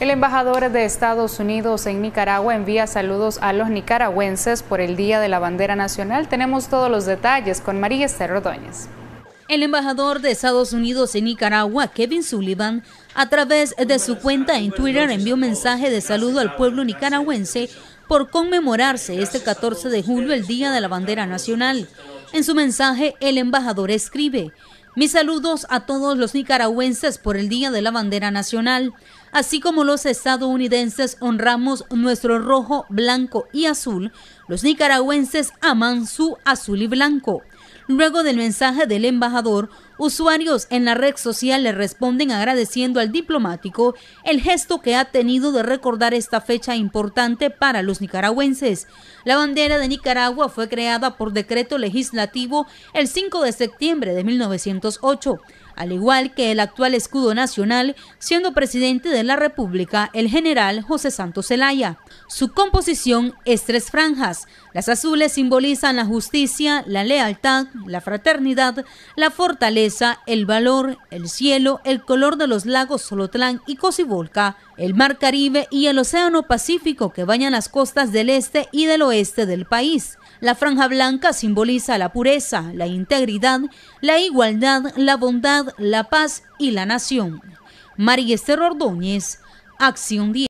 El embajador de Estados Unidos en Nicaragua envía saludos a los nicaragüenses por el Día de la Bandera Nacional. Tenemos todos los detalles con María Esther Rodóñez. El embajador de Estados Unidos en Nicaragua, Kevin Sullivan, a través de su cuenta en Twitter envió un mensaje de saludo al pueblo nicaragüense por conmemorarse este 14 de julio el Día de la Bandera Nacional. En su mensaje, el embajador escribe, mis saludos a todos los nicaragüenses por el Día de la Bandera Nacional. Así como los estadounidenses honramos nuestro rojo, blanco y azul, los nicaragüenses aman su azul y blanco. Luego del mensaje del embajador, usuarios en la red social le responden agradeciendo al diplomático el gesto que ha tenido de recordar esta fecha importante para los nicaragüenses. La bandera de Nicaragua fue creada por decreto legislativo el 5 de septiembre de 1908 al igual que el actual escudo nacional, siendo presidente de la República el general José Santos Zelaya. Su composición es tres franjas. Las azules simbolizan la justicia, la lealtad, la fraternidad, la fortaleza, el valor, el cielo, el color de los lagos Solotlán y Cocibolca, el mar Caribe y el océano Pacífico que bañan las costas del este y del oeste del país. La franja blanca simboliza la pureza, la integridad, la igualdad, la bondad, la paz y la nación. María Esther Ordóñez, Acción 10.